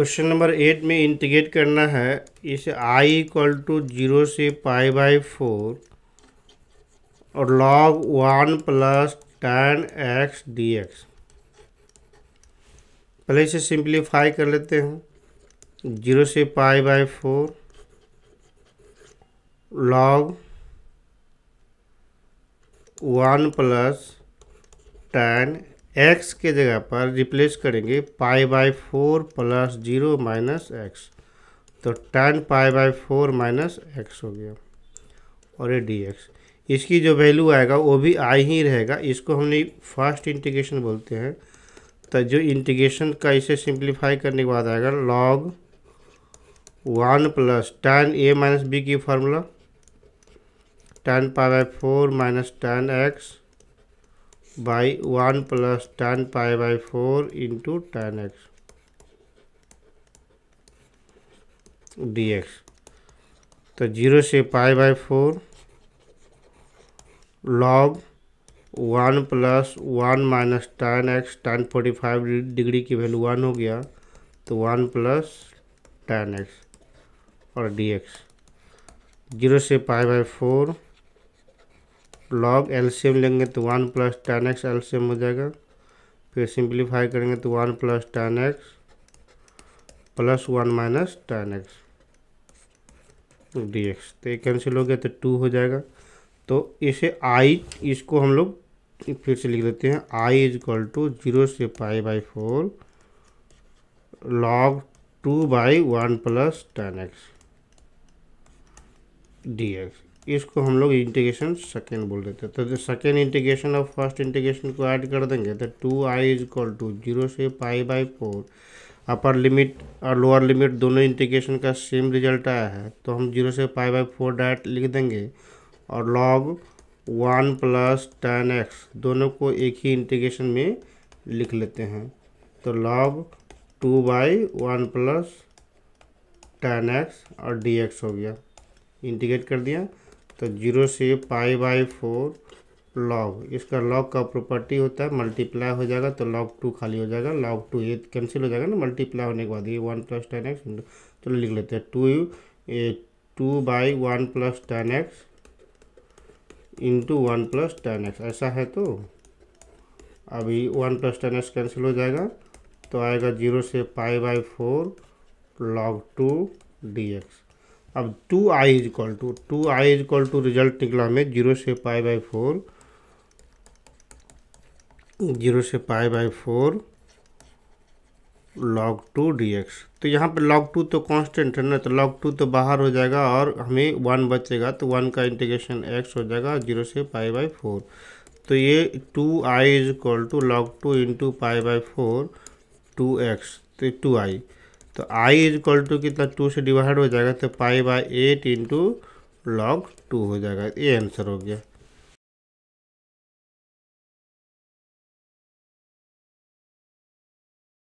question number eight में integrate करना है इसे आई इक्वल टू जीरो से पाई बाई फोर और log one plus ten x d x पहले इसे सिंप्लीफाई कर लेते हैं जीरो से pi by four log one plus ten x के जगह पर रिप्लेस करेंगे pi by four plus zero minus x तो tan pi by four minus x हो गया और ये डी एक्स इसकी जो वैल्यू आएगा वो भी आई ही रहेगा इसको हमने फर्स्ट इंटीग्रेशन बोलते हैं तो जो इंटीग्रेशन का इसे सिंप्लीफाई करने के बाद आएगा log one plus tan a minus b की formula tan pi by four minus ten x one plus tan tan by four into tan x d x तो जीरो से pi by four log one plus one minus ten x tan forty five degree की value one हो गया तो one plus ten x और d x zero से pi by four log LCM लेंगे तो वन प्लस टेन एक्स एल्शियम हो जाएगा फिर सिंप्लीफाई करेंगे तो one plus ten x plus one minus ten x d x तो ये कैंसिल हो गया तो टू हो जाएगा तो इसे आई इसको हम लोग फिर से लिख देते हैं I is equal to zero से pi by four log two by one plus ten x d x इसको हम लोग इंटीग्रेशन सेकेंड बोल देते हैं तो सेकेंड इंटीग्रेशन और फर्स्ट इंटीग्रेशन को ऐड कर देंगे तो two I is equal to zero से pi by four upper limit और लोअर लिमिट दोनों इंटीग्रेशन का सेम रिजल्ट आया है तो हम जीरो से पाई बाई फोर डायरेक्ट लिख देंगे और log one plus ten x दोनों को एक ही इंटीग्रेशन में लिख लेते हैं तो log two by one plus ten x और डी एक्स हो गया इंटीग्रेट कर दिया तो जीरो से पाई बाई फोर लॉग इसका लॉग का प्रॉपर्टी होता है मल्टीप्लाई हो जाएगा तो लॉग टू खाली हो जाएगा लॉग टू ये कैंसिल हो जाएगा ना मल्टीप्लाई होने के बाद ये वन प्लस टेन एक्स चलो लिख लेते हैं two a two by one plus ten x into one plus ten x ऐसा है तो अभी one plus ten x cancel हो जाएगा तो आएगा जीरो से pi by four log two d x अब two I is equal to two I is equal to result निकला हमें जीरो से पाई बाई फोर जीरो से pi by four log two d x तो यहाँ पर log to तो constant है ना तो लॉग टू तो बाहर हो जाएगा और हमें वन बचेगा तो वन का इंटीग्रेशन एक्स हो जाएगा जीरो से पाई बाई फोर तो ये two I is equal to log two into pi by four two x तो टू आई तो आई इज इक्वल टू कितना टू से डिवाइड हो जाएगा तो pi by eight into log two हो जाएगा ये आंसर हो गया